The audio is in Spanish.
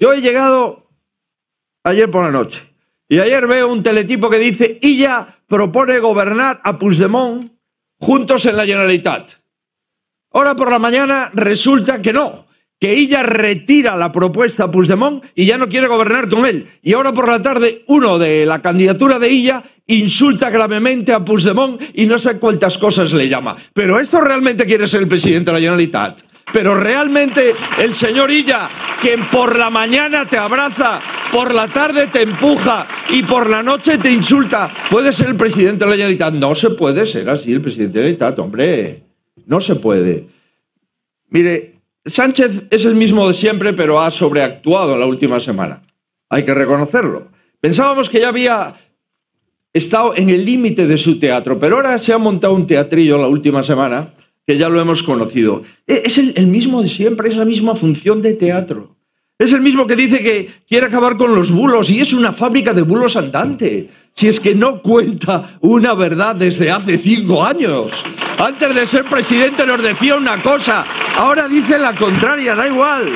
Yo he llegado ayer por la noche y ayer veo un teletipo que dice Illa propone gobernar a Puigdemont juntos en la Generalitat. Ahora por la mañana resulta que no, que Illa retira la propuesta a Puigdemont y ya no quiere gobernar con él. Y ahora por la tarde uno de la candidatura de Illa insulta gravemente a Puigdemont y no sé cuántas cosas le llama. Pero esto realmente quiere ser el presidente de la Generalitat. Pero realmente el señor Illa quien por la mañana te abraza, por la tarde te empuja y por la noche te insulta, puede ser el presidente de la Generalitat. No se puede ser así el presidente de la hombre. No se puede. Mire, Sánchez es el mismo de siempre, pero ha sobreactuado la última semana. Hay que reconocerlo. Pensábamos que ya había estado en el límite de su teatro, pero ahora se ha montado un teatrillo la última semana ya lo hemos conocido. E, es el, mismo de siempre, es la misma función de teatro. Es el mismo que dice que quiere acabar con los bulos y es una fábrica de bulos andante. Si es que no cuenta una verdad desde hace cinco años. Antes de ser presidente nos decía una cosa, ahora dice la contraria, da igual.